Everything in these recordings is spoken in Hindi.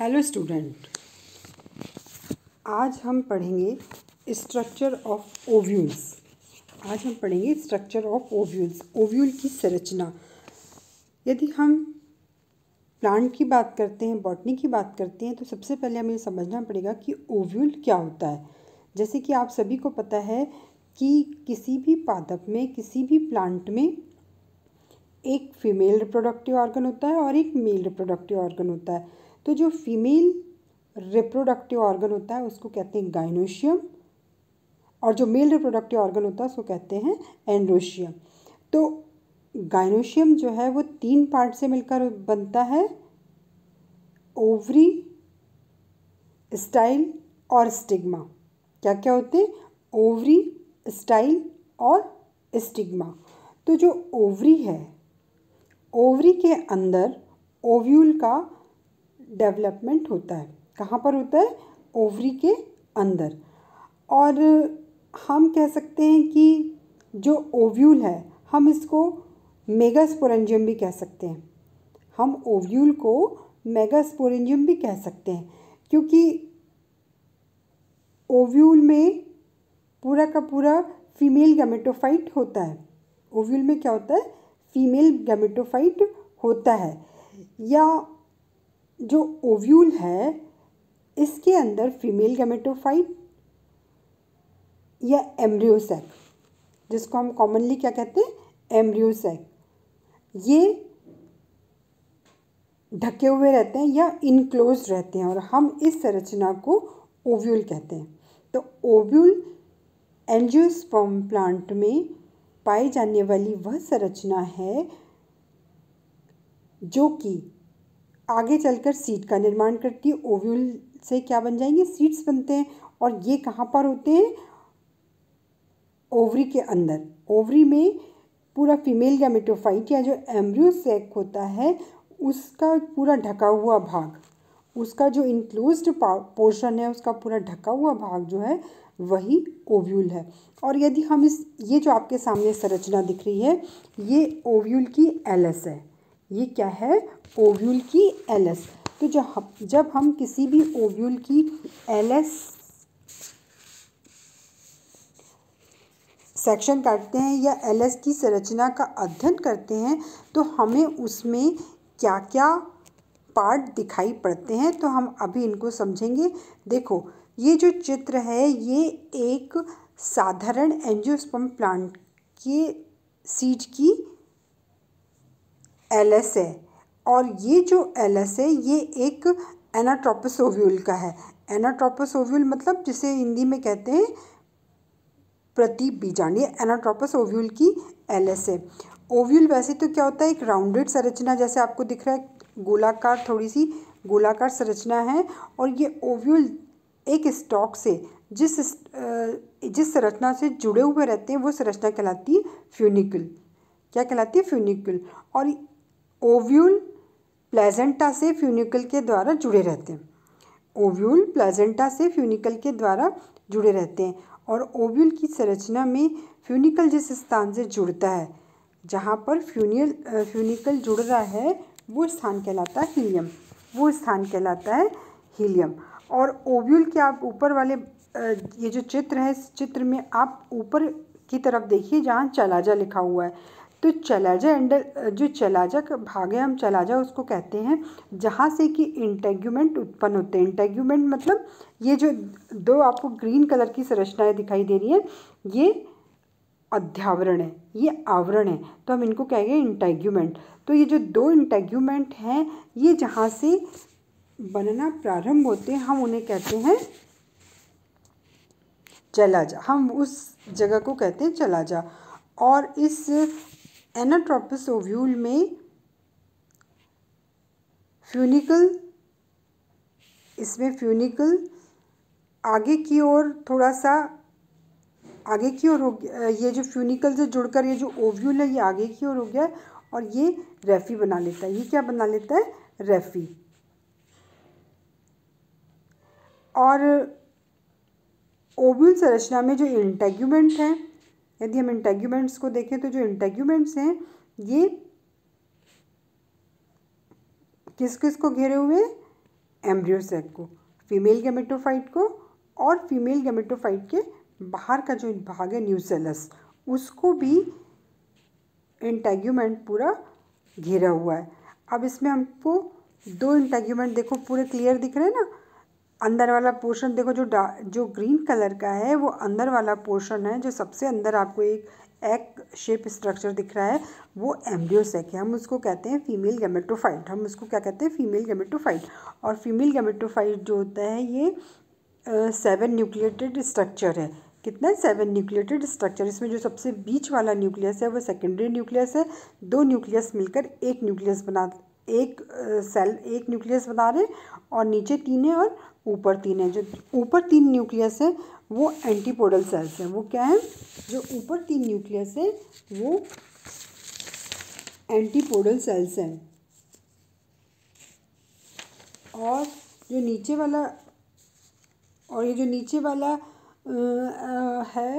हेलो स्टूडेंट आज हम पढ़ेंगे स्ट्रक्चर ऑफ ओव्यूल्स आज हम पढ़ेंगे स्ट्रक्चर ऑफ ओव्यूल्स ओव्यूल की संरचना यदि हम प्लांट की बात करते हैं बॉटनी की बात करते हैं तो सबसे पहले हमें समझना पड़ेगा कि ओव्यूल क्या होता है जैसे कि आप सभी को पता है कि किसी भी पादप में किसी भी प्लांट में एक फीमेल रिप्रोडक्टिव ऑर्गन होता है और एक मेल रिप्रोडक्टिव ऑर्गन होता है तो जो फीमेल रिप्रोडक्टिव ऑर्गन होता है उसको कहते हैं गाइनोशियम और जो मेल रिप्रोडक्टिव ऑर्गन होता है उसको कहते हैं एंड्रोशियम तो गाइनोशियम जो है वो तीन पार्ट से मिलकर बनता है ओवरी स्टाइल और स्टिग्मा क्या क्या होते हैं ओवरी स्टाइल और स्टिग्मा तो जो ओवरी है ओवरी के अंदर ओव्यूल का डेवलपमेंट होता है कहाँ पर होता है ओवरी के अंदर और हम कह सकते हैं कि जो ओव्यूल है हम इसको मेगास्पोरेंजियम भी कह सकते हैं हम ओव्यूल को मेगास्पोरेंजियम भी कह सकते हैं क्योंकि ओव्यूल में पूरा का पूरा फीमेल गैमेटोफाइट होता है ओव्यूल में क्या होता है फीमेल गैमेटोफाइट होता है या जो ओव्यूल है इसके अंदर फीमेल गैमेटोफाइट या एम्ब्रियोसेक जिसको हम कॉमनली क्या कहते हैं एम्ब्रियोसेक ये ढके हुए रहते हैं या इनक्लोज रहते हैं और हम इस संरचना को ओव्यूल कहते हैं तो ओव्यूल एंजियोस्पर्म प्लांट में पाई जाने वाली वह संरचना है जो कि आगे चलकर सीट का निर्माण करती है ओव्यूल से क्या बन जाएंगे सीट्स बनते हैं और ये कहाँ पर होते हैं ओवरी के अंदर ओवरी में पूरा फीमेल गैमेटोफाइट या जो एम्ब्रियो सेक होता है उसका पूरा ढका हुआ भाग उसका जो इनक्लोज पोर्शन है उसका पूरा ढका हुआ भाग जो है वही ओव्यूल है और यदि हम इस ये जो आपके सामने संरचना दिख रही है ये ओव्यूल की एलएस है ये क्या है ओव्यूल की एल एस तो जब जब हम किसी भी ओव्यूल की एल एस सेक्शन काटते हैं या एल एस की संरचना का अध्ययन करते हैं तो हमें उसमें क्या क्या पार्ट दिखाई पड़ते हैं तो हम अभी इनको समझेंगे देखो ये जो चित्र है ये एक साधारण एंजियोस्पर्म प्लांट के सीड की एल है और ये जो एल है ये एक एनाट्रोपस ओव्यूल का है एनाट्रोपस ओव्यूल मतलब जिसे हिंदी में कहते हैं प्रति बीजान ये एनाट्रोपस ओव्यूल की एल है ओव्यूल वैसे तो क्या होता है एक राउंडेड संरचना जैसे आपको दिख रहा है गोलाकार थोड़ी सी गोलाकार संरचना है और ये ओव्यूल एक स्टॉक से जिस जिस संरचना से जुड़े हुए रहते हैं वो संरचना कहलाती है फ्यूनिकल क्या कहलाती है फ्यूनिकल और ओव्यूल प्लेजेंटा से फ्यूनिकल के द्वारा जुड़े रहते हैं ओव्यूल प्लेजेंटा से फ्यूनिकल के द्वारा जुड़े रहते हैं और ओव्यूल की संरचना में फ्यूनिकल जिस स्थान से जुड़ता है जहाँ पर फ्यूनियल फ्यूनिकल जुड़ रहा है वो स्थान कहलाता है हीलियम वो स्थान कहलाता है हीलियम और ओव्यूल के आप ऊपर वाले ये जो चित्र है इस चित्र में आप ऊपर की तरफ देखिए जहाँ चलाजा लिखा हुआ है तो चलाजा एंडल जो चलाजा का भाग है हम चलाजा उसको कहते हैं जहाँ से कि इंटेग्यूमेंट उत्पन्न होते हैं इंटेग्यूमेंट मतलब ये जो दो आपको ग्रीन कलर की संरचनाएं दिखाई दे रही है ये अध्यावरण है ये आवरण है तो हम इनको कहेंगे इंटेग्यूमेंट तो ये जो दो इंटेग्यूमेंट हैं ये जहाँ से बनना प्रारंभ होते हैं हम उन्हें कहते हैं चला जा हम उस जगह को कहते हैं चला जा और इस एनाट्रोपस ओव्यूल में फ्यूनिकल इसमें फ्यूनिकल आगे की ओर थोड़ा सा आगे की ओर हो गया ये जो फ्यूनिकल से जुड़कर ये जो ओव्यूल है ये आगे की ओर हो गया है और ये रेफी बना लेता है ये क्या बना लेता है रेफी और ओव्यूल संरचना में जो इंटेग्यूमेंट है यदि हम इंटेग्यूमेंट्स को देखें तो जो इंटेग्यूमेंट्स हैं ये किस किस को घेरे हुए हैं एम्ब्रियोसेक को फीमेल गेमेटोफाइट को और फीमेल गेमेटोफाइट के बाहर का जो भाग है न्यूसेलस उसको भी इंटेग्यूमेंट पूरा घेरा हुआ है अब इसमें हमको दो इंटेग्यूमेंट देखो पूरे क्लियर दिख रहे हैं ना अंदर वाला पोर्शन देखो जो डा जो ग्रीन कलर का है वो अंदर वाला पोर्शन है जो सबसे अंदर आपको एक एग शेप स्ट्रक्चर दिख रहा है वो एम्ब्रियो सेक है हम उसको कहते हैं फीमेल गेमेटोफाइट हम उसको क्या कहते हैं फीमेल गेमेटोफाइट और फीमेल गेमेटोफाइट जो होता है ये सेवन न्यूक्लिएटेड स्ट्रक्चर है कितना सेवन न्यूक्लिएटेड स्ट्रक्चर इसमें जो सबसे बीच वाला न्यूक्लियस है वो सेकेंडरी न्यूक्लियस है दो न्यूक्लियस मिलकर एक न्यूक्लियस बना एक सेल एक न्यूक्लियस बना रहे और नीचे तीन है और ऊपर तीन है जो ऊपर तीन न्यूक्लियस है वो एंटीपोडल सेल्स है वो क्या है जो ऊपर तीन न्यूक्लियस है वो एंटीपोडल सेल्स हैं और जो नीचे वाला और ये जो नीचे वाला है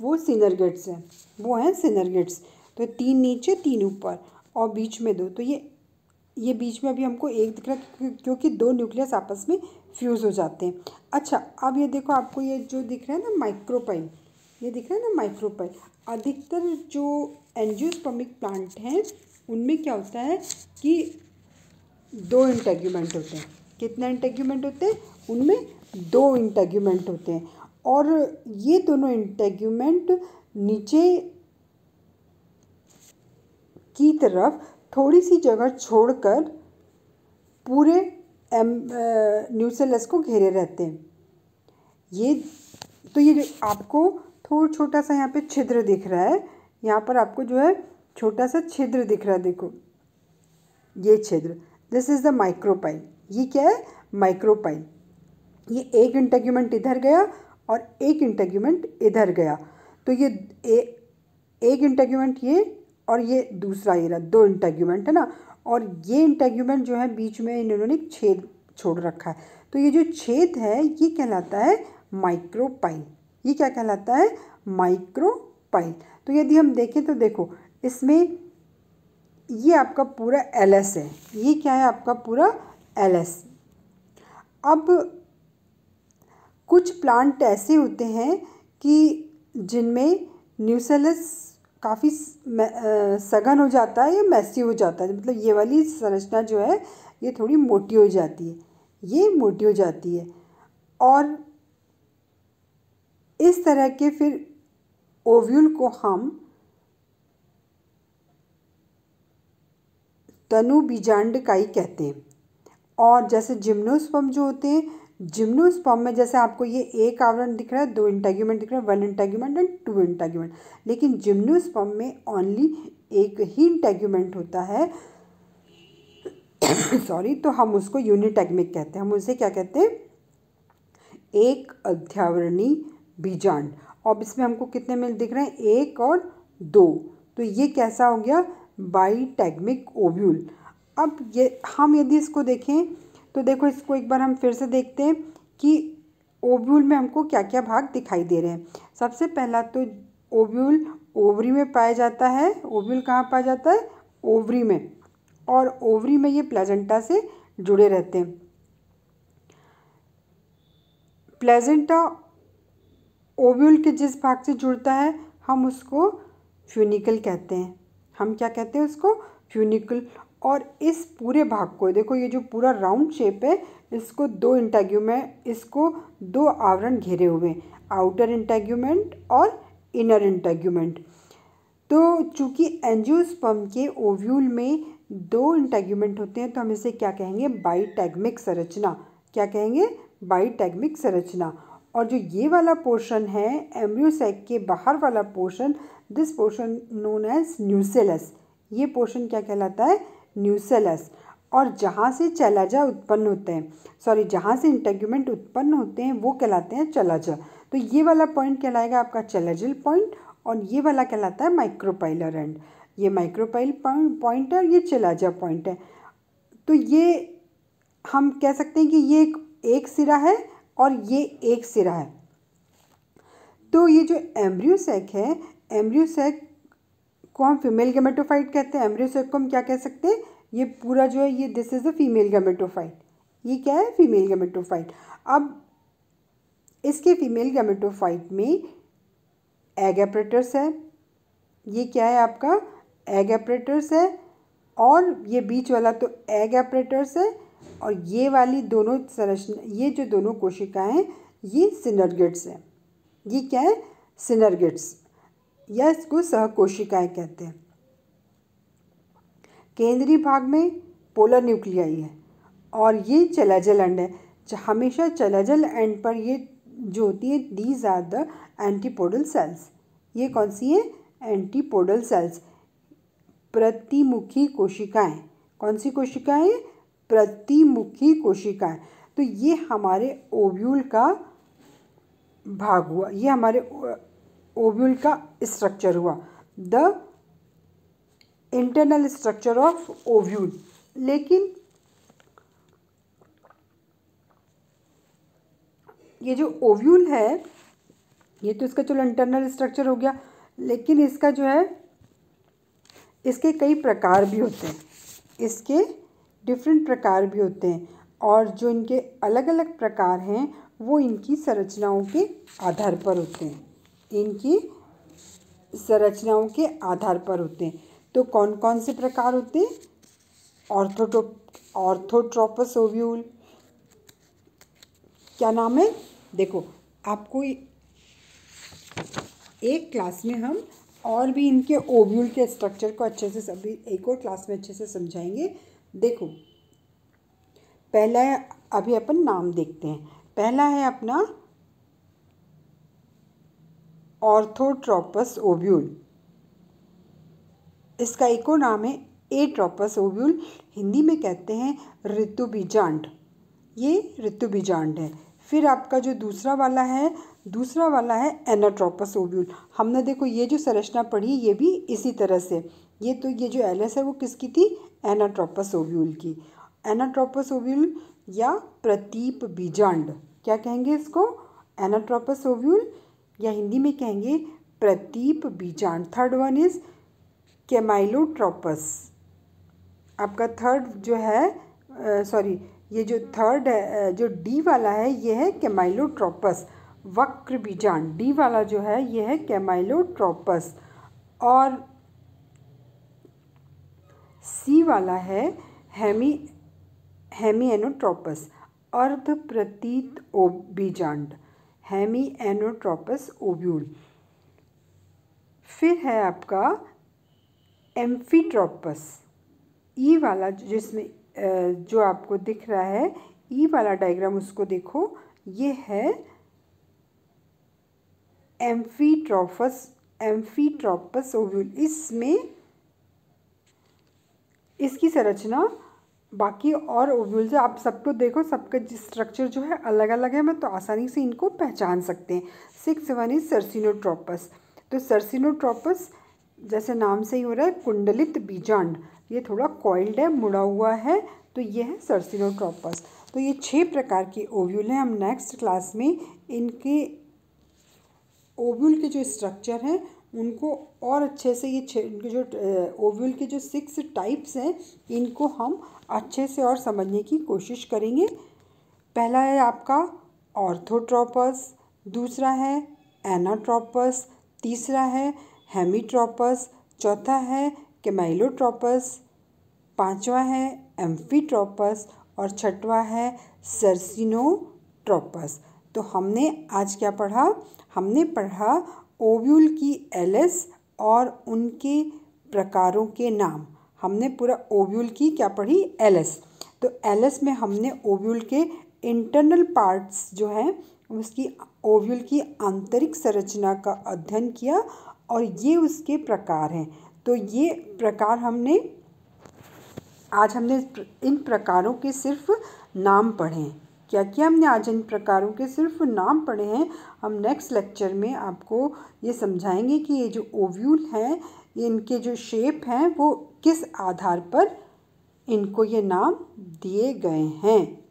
वो सिनरगेट्स हैं वो हैं सिनरगेट्स तो तीन नीचे तीन ऊपर और बीच में दो तो ये ये बीच में अभी हमको एक दिख रहा है क्योंकि दो न्यूक्लियस आपस में फ्यूज़ हो जाते हैं अच्छा अब ये देखो आपको ये जो दिख रहा है ना माइक्रोपाइल ये दिख रहा है ना माइक्रोपाइल अधिकतर जो एनजियोस्पमिक प्लांट हैं उनमें क्या होता है कि दो इंटेग्यूमेंट होते हैं कितने इंटेग्यूमेंट होते हैं उनमें दो इंटेग्यूमेंट होते हैं और ये दोनों इंटेग्यूमेंट नीचे की तरफ थोड़ी सी जगह छोड़कर पूरे एम न्यूसेलस को घेरे रहते हैं ये तो ये आपको थोड़ा छोटा सा यहाँ पे छिद्र दिख रहा है यहाँ पर आपको जो है छोटा सा छिद्र दिख रहा है देखो ये छिद्र दिस इज़ द माइक्रोपाइल ये क्या है माइक्रोपाइल ये एक इंटेग्यूमेंट इधर गया और एक इंटेग्यूमेंट इधर गया तो ये ए, एक इंटेग्यूमेंट ये और ये दूसरा ये रहा दो इंटेग्यूमेंट है ना और ये इंटेग्यूमेंट जो है बीच में इन्होंने छेद छोड़ रखा है तो ये जो छेद है ये कहलाता है माइक्रोपाइल ये क्या कहलाता है माइक्रोपाइल तो यदि हम देखें तो देखो इसमें ये आपका पूरा एल है ये क्या है आपका पूरा एल अब कुछ प्लांट ऐसे होते हैं कि जिनमें न्यूसेलस काफ़ी सघन हो जाता है या मैसी हो जाता है मतलब ये वाली संरचना जो है ये थोड़ी मोटी हो जाती है ये मोटी हो जाती है और इस तरह के फिर ओव्यूल को हम तनु बीजांड कहते हैं और जैसे जिम्नोस्पम जो होते हैं जिम्नोस्पॉम में जैसे आपको ये एक आवरण दिख रहा है दो इंटेग्यूमेंट दिख रहा है one integument and two integument लेकिन जिम्नोस्पॉम में ओनली एक ही इंटेग्यूमेंट होता है सॉरी तो हम उसको यूनिटेग्मिक कहते हैं हम उसे क्या कहते हैं एक अध्यावरणी बीजांड अब इसमें हमको कितने मिल दिख रहे हैं एक और दो तो ये कैसा हो गया बाईटैगमिक ओव्यूल अब ये हम यदि इसको देखें तो देखो इसको एक बार हम फिर से देखते हैं कि ओव्यूल में हमको क्या क्या भाग दिखाई दे रहे हैं सबसे पहला तो ओव्यूल ओवरी में पाया जाता है ओव्यूल कहाँ पाया जाता है ओवरी में और ओवरी में ये प्लेजेंटा से जुड़े रहते हैं प्लेजेंटा ओव्यूल के जिस भाग से जुड़ता है हम उसको फ्यूनिकल कहते हैं हम क्या कहते हैं उसको फ्यूनिकल और इस पूरे भाग को देखो ये जो पूरा राउंड शेप है इसको दो इंटेग्यूमेंट इसको दो आवरण घेरे हुए आउटर इंटेग्यूमेंट और इनर इंटेग्यूमेंट तो चूंकि एंजियोस्पर्म के ओव्यूल में दो इंटेग्यूमेंट होते हैं तो हम इसे क्या कहेंगे बाईटैग्मिक संरचना क्या कहेंगे बाईटैग्मिक संरचना और जो ये वाला पोर्शन है एम्ब्रियोसैक के बाहर वाला portion this portion known as nucellus ये पोर्शन क्या कहलाता है न्यूसेलस और जहाँ से चलाजा उत्पन्न होते हैं सॉरी जहाँ से इंटेग्यूमेंट उत्पन्न होते हैं वो कहलाते हैं चलाजा तो ये वाला पॉइंट कहलाएगा आपका चलाजल पॉइंट और ये वाला कहलाता है माइक्रोपाइलर एंड ये माइक्रोपाइल पॉइंट है और ये चलाजा पॉइंट है तो ये हम कह सकते हैं कि ये एक, एक सिरा है और ये एक सिरा है तो ये जो एम्ब्रियोसेक है एम्ब्रियोसेक को हम फीमेल गेमेटोफाइट कहते हैं एम्ब्रियोसेक को हम क्या कह सकते हैं ये पूरा जो है ये this is a female gametophyte ये क्या है फीमेल गेमेटोफाइट अब इसके फीमेल गेमेटोफाइट में एग एपरेटर्स है ये क्या है आपका एग एपरेटर्स है और ये बीच वाला तो एग एपरेटर्स है और ये वाली दोनों संरचना ये जो दोनों कोशिकाएं हैं ये सिनरगिट्स हैं ये क्या है सिनरगिट्स या इसको सहकोशिकाएं कहते हैं केंद्रीय भाग में पोलर न्यूक्लियाई है और ये चलाजल एंड है हमेशा चलाजल एंड पर ये जो होती है these are the antipodal cells ये कौन सी है एंटीपोडल सेल्स प्रतिमुखी कोशिकाएं कौन सी कोशिकाएं प्रतिमुखी कोशिकाएं तो ये हमारे ओव्यूल का भाग हुआ ये हमारे ओव्यूल का स्ट्रक्चर हुआ the internal structure of ovule लेकिन ये जो ओव्यूल है ये तो इसका चलो इंटरनल स्ट्रक्चर हो गया लेकिन इसका जो है इसके कई प्रकार भी होते हैं इसके डिफरेंट प्रकार भी होते हैं और जो इनके अलग अलग प्रकार हैं वो इनकी संरचनाओं के आधार पर होते हैं इनकी संरचनाओं के आधार पर होते हैं तो कौन कौन से प्रकार होते हैं ऑर्थोटो ऑर्थोट्रोपस ओव्यूल क्या नाम है देखो आपको एक क्लास में हम और भी इनके ओव्यूल के स्ट्रक्चर को अच्छे से सभी एक और क्लास में अच्छे से समझाएंगे देखो पहला है अभी अपन नाम देखते हैं पहला है अपना ऑर्थोट्रोपस ओव्यूल इसका इको नाम है ए ट्रोपस ओव्यूल हिंदी में कहते हैं ऋतु बीजांड ये ऋतु बीजांड है फिर आपका जो दूसरा वाला है दूसरा वाला है एनाट्रोपस ओव्यूल हमने देखो ये जो संरचना पढ़ी ये भी इसी तरह से ये तो ये जो एलएस है वो किसकी थी एनाट्रोपस ओव्यूल की एनाट्रोपस ओव्यूल या प्रतीप बीजांड क्या कहेंगे इसको एनाट्रोपस ओव्यूल या हिंदी में कहेंगे प्रतीप बीजान थर्ड वन इज़ केमाइलोट्रोपस आपका थर्ड जो है सॉरी ये जो थर्ड है जो डी वाला है ये है केमाइलोट्रोपस वक्र बीजान डी वाला जो है ये है केमाइलोट्रोपस और सी वाला है हेमी एनोट्रोपस अर्ध प्रतीत ओ बीजांड हैमी एनोट्रोपस ओव्यूल फिर है आपका एम्फीट्रोपस ई वाला जिसमें जो आपको दिख रहा है ई वाला डायग्राम उसको देखो ये है एम्फीट्रोपस एम्फीट्रोपस ओव्यूल इसमें इसकी संरचना बाकी और ओव्यूल जो आप सबको तो देखो सबका स्ट्रक्चर जो है अलग अलग है मैं तो आसानी से इनको पहचान सकते हैं सिक्स वन इज सरसिनोट्रोपस तो सरसिनोट्रोपस जैसे नाम से ही हो रहा है कुंडलित बीजांड ये थोड़ा कॉइल्ड है मुड़ा हुआ है तो ये है सरसिनोट्रोपस तो ये छः प्रकार के ओव्यूल हैं हम नेक्स्ट क्लास में इनके ओव्यूल के जो स्ट्रक्चर हैं उनको और अच्छे से ये उनके जो ओव्यूल के जो सिक्स टाइप्स हैं इनको हम अच्छे से और समझने की कोशिश करेंगे पहला है आपका ऑर्थोट्रोपस दूसरा है एनाट्रोपस तीसरा है हेमीट्रोपस चौथा है केमाइलोट्रोपस पांचवा है एम्फीट्रोपस और छठवा है सरसिनोट्रोपस तो हमने आज क्या पढ़ा हमने पढ़ा ओव्यूल की एलएस और उनके प्रकारों के नाम हमने पूरा ओव्यूल की क्या पढ़ी एलएस तो एलएस में हमने ओव्यूल के इंटरनल पार्ट्स जो हैं उसकी ओव्यूल की आंतरिक संरचना का अध्ययन किया और ये उसके प्रकार हैं तो ये प्रकार हमने आज हमने इन प्रकारों के सिर्फ नाम पढ़े क्या क्या हमने आज इन प्रकारों के सिर्फ नाम पढ़े हैं हम नेक्स्ट लेक्चर में आपको ये समझाएंगे कि ये जो ओव्यूल हैं इनके जो शेप हैं वो किस आधार पर इनको ये नाम दिए गए हैं